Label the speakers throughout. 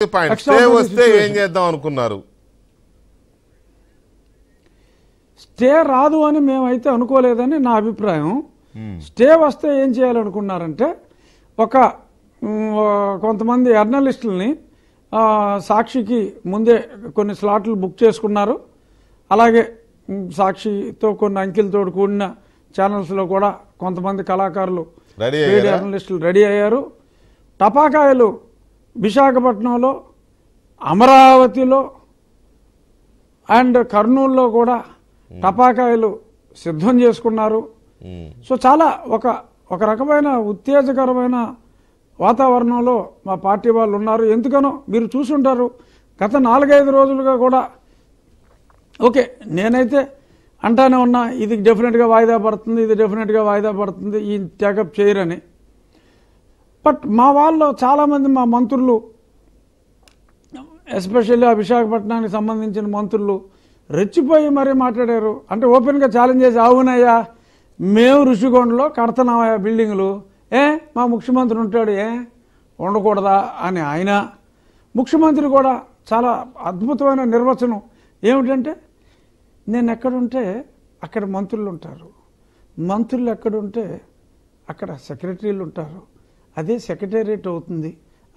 Speaker 1: Stay వస్తే ఏం
Speaker 2: చేద్దాం అనుకున్నారు స్టే రాదు అని మేమైతే అనుకోలేదని నా అభిప్రాయం స్టే hmm. వస్తే ఏం చేయాలనుకున్నారంటే ఒక కొంతమంది జర్నలిస్టులని సాక్షికి ముందే కొన్ని స్లాట్లు బుక్ చేసుకున్నారు అలాగే సాక్షితో కొన్ని అంకెలతో కూడిన ఛానల్స్లో కూడా కొంతమంది కళాకారులు జర్నలిస్టులు రెడీ అయ్యారు టపాకాయలు విశాఖపట్నంలో అమరావతిలో అండ్ కర్నూలులో కూడా టపాకాయలు సిద్ధం చేసుకున్నారు సో చాలా ఒక ఒక రకమైన ఉత్తేజకరమైన వాతావరణంలో మా పార్టీ వాళ్ళు ఉన్నారు ఎందుకనో మీరు చూసుంటారు గత నాలుగైదు రోజులుగా కూడా ఓకే నేనైతే అంటానే ఉన్నా ఇది డెఫినెట్గా వాయిదా పడుతుంది ఇది డెఫినెట్గా వాయిదా పడుతుంది ఈ టేకప్ చేయరని బట్ మా వాళ్ళు చాలామంది మా మంత్రులు ఎస్పెషల్లీ విశాఖపట్నానికి సంబంధించిన మంత్రులు రెచ్చిపోయి మరీ మాట్లాడారు అంటే ఓపెన్గా ఛాలెంజ్ చేసి అవునయ్యా మేము ఋషికొండలో కడుతున్నామయ్యా బిల్డింగ్లు ఏ మా ముఖ్యమంత్రి ఉంటాడు ఏ ఉండకూడదా అని ఆయన ముఖ్యమంత్రి కూడా చాలా అద్భుతమైన నిర్వచనం ఏమిటంటే నేను ఎక్కడుంటే అక్కడ మంత్రులు ఉంటారు మంత్రులు ఎక్కడుంటే అక్కడ సెక్రటరీలు ఉంటారు అదే సెక్రటేరియట్ అవుతుంది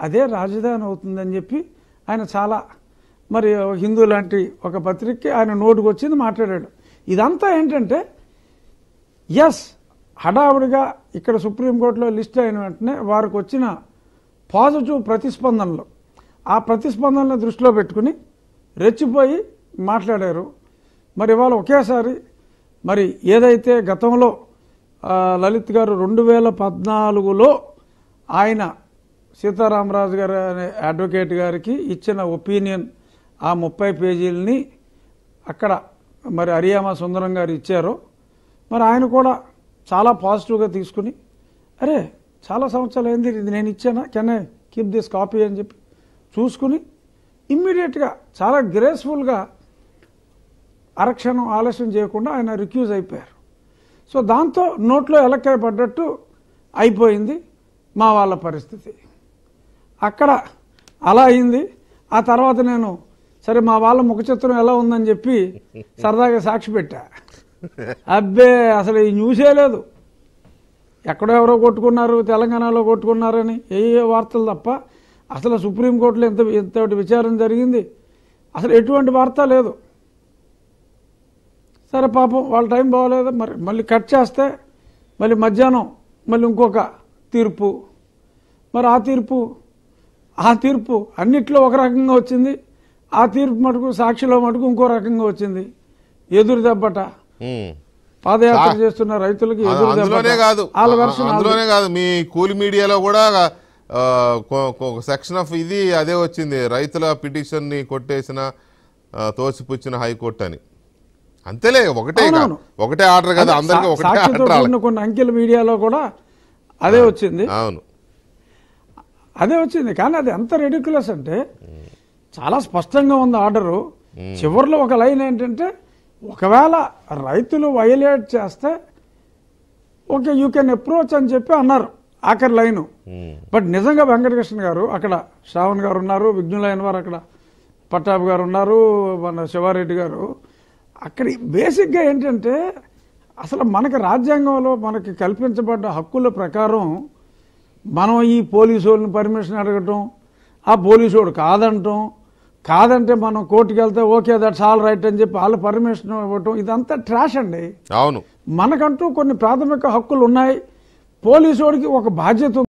Speaker 2: అదే రాజధాని అవుతుందని చెప్పి ఆయన చాలా మరి హిందూ లాంటి ఒక పత్రికకి ఆయన నోటుకు వచ్చింది మాట్లాడాడు ఇదంతా ఏంటంటే ఎస్ హడావుడిగా ఇక్కడ సుప్రీంకోర్టులో లిస్ట్ అయిన వెంటనే వారికి వచ్చిన పాజిటివ్ ప్రతిస్పందనలు ఆ ప్రతిస్పందనలు దృష్టిలో పెట్టుకుని రెచ్చిపోయి మాట్లాడారు మరి వాళ్ళు ఒకేసారి మరి ఏదైతే గతంలో లలిత్ గారు రెండు వేల పద్నాలుగులో ఆయన సీతారామరాజు గారు అనే అడ్వకేట్ గారికి ఇచ్చిన ఒపీనియన్ ఆ ముప్పై పేజీలని అక్కడ మరి అరియామా సుందరం గారు ఇచ్చారు మరి ఆయన కూడా చాలా పాజిటివ్గా తీసుకుని అరే చాలా సంవత్సరాలు ఏంది ఇది నేను ఇచ్చానా can I keep this copy అని చెప్పి చూసుకుని ఇమ్మీడియట్గా చాలా గ్రేస్ఫుల్గా అరక్షణం ఆలస్యం చేయకుండా ఆయన రిక్యూజ్ అయిపోయారు సో దాంతో నోట్లో ఎలక్కాయ పడ్డట్టు అయిపోయింది మా వాళ్ళ పరిస్థితి అక్కడ అలా అయింది ఆ తర్వాత నేను సరే మా వాళ్ళ ముఖ చిత్రం ఎలా ఉందని చెప్పి సరదాగా సాక్షి పెట్టా అబ్బే అసలు ఈ న్యూసే లేదు ఎక్కడో ఎవరో కొట్టుకున్నారు తెలంగాణలో కొట్టుకున్నారని ఏ వార్తలు తప్ప అసలు సుప్రీంకోర్టులో ఎంత ఇంతటి విచారణ జరిగింది అసలు ఎటువంటి వార్త లేదు సరే పాపం వాళ్ళ టైం బాగోలేదు మరి మళ్ళీ కట్ చేస్తే మళ్ళీ మధ్యాహ్నం మళ్ళీ ఇంకొక తీర్పు మరి ఆ తీర్పు ఆ తీర్పు అన్నిట్లో ఒక రకంగా వచ్చింది ఆ తీర్పు మటుకు సాక్షిలో మటుకు ఇంకో రకంగా వచ్చింది ఎదురు దెబ్బట పాదయాత్ర చేస్తున్న రైతులకి అందులోనే కాదు అందులోనే కాదు మీ కూలి మీడియాలో కూడా సెక్షన్ ఆఫ్ ఇది అదే వచ్చింది రైతుల పిటిషన్ని కొట్టేసిన తోసిపుచ్చిన హైకోర్టు అని అంతేలే ఒకటే ఒకటే ఆర్డర్ కదా అందరికీ ఒకటే కొన్ని అంకెల మీడియాలో కూడా అదే వచ్చింది అవును అదే వచ్చింది కానీ అది ఎంత రెడిక్యులస్ అంటే చాలా స్పష్టంగా ఉంది ఆర్డరు చివరిలో ఒక లైన్ ఏంటంటే ఒకవేళ రైతులు వయలేట్ చేస్తే ఓకే యూ కెన్ అప్రోచ్ అని చెప్పి అన్నారు ఆఖరి లైను బట్ నిజంగా వెంకటకృష్ణ గారు అక్కడ శ్రావణ్ గారు ఉన్నారు విఘ్నులైన వారు అక్కడ పట్టాబు గారు ఉన్నారు మన శివారెడ్డి గారు అక్కడ బేసిక్గా ఏంటంటే అసలు మనకు రాజ్యాంగంలో మనకి కల్పించబడ్డ హక్కుల ప్రకారం మనం ఈ పోలీసు వాళ్ళని పర్మిషన్ అడగటం ఆ పోలీసు వాడు కాదంటాం కాదంటే మనం కోర్టుకి వెళ్తే ఓకే దట్స్ ఆల్ రైట్ అని చెప్పి వాళ్ళు పర్మిషన్ ఇవ్వటం ఇదంతా ట్రాష్ అండి అవును మనకంటూ కొన్ని ప్రాథమిక హక్కులు ఉన్నాయి పోలీసు వాడికి ఒక బాధ్యత